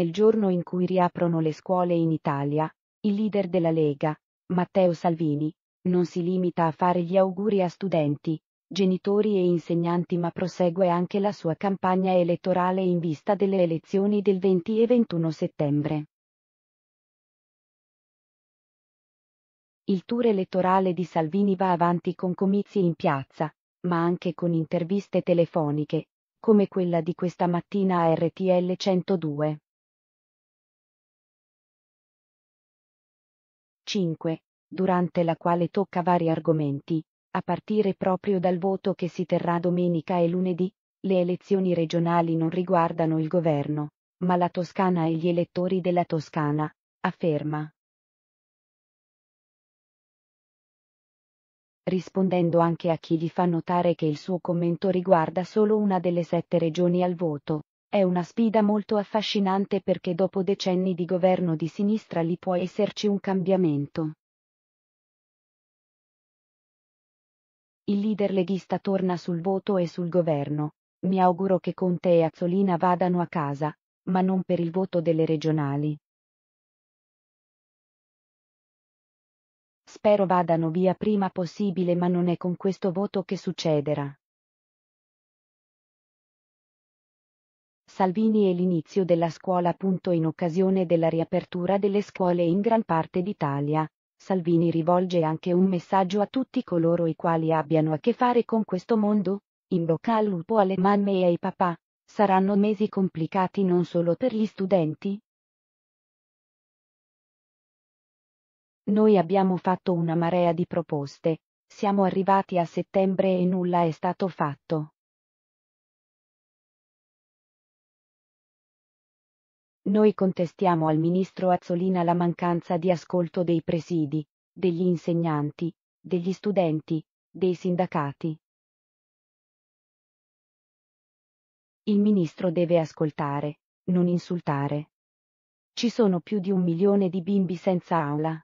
nel giorno in cui riaprono le scuole in Italia, il leader della Lega, Matteo Salvini, non si limita a fare gli auguri a studenti, genitori e insegnanti ma prosegue anche la sua campagna elettorale in vista delle elezioni del 20 e 21 settembre. Il tour elettorale di Salvini va avanti con comizi in piazza, ma anche con interviste telefoniche, come quella di questa mattina a RTL 102. 5, durante la quale tocca vari argomenti, a partire proprio dal voto che si terrà domenica e lunedì, le elezioni regionali non riguardano il governo, ma la Toscana e gli elettori della Toscana, afferma. Rispondendo anche a chi gli fa notare che il suo commento riguarda solo una delle sette regioni al voto, è una sfida molto affascinante perché dopo decenni di governo di sinistra lì può esserci un cambiamento. Il leader leghista torna sul voto e sul governo. Mi auguro che Conte e Azzolina vadano a casa, ma non per il voto delle regionali. Spero vadano via prima possibile ma non è con questo voto che succederà. Salvini e l'inizio della scuola. In occasione della riapertura delle scuole in gran parte d'Italia, Salvini rivolge anche un messaggio a tutti coloro i quali abbiano a che fare con questo mondo, in bocca al lupo alle mamme e ai papà, saranno mesi complicati non solo per gli studenti, Noi abbiamo fatto una marea di proposte, siamo arrivati a settembre e nulla è stato fatto. Noi contestiamo al ministro Azzolina la mancanza di ascolto dei presidi, degli insegnanti, degli studenti, dei sindacati. Il ministro deve ascoltare, non insultare. Ci sono più di un milione di bimbi senza aula.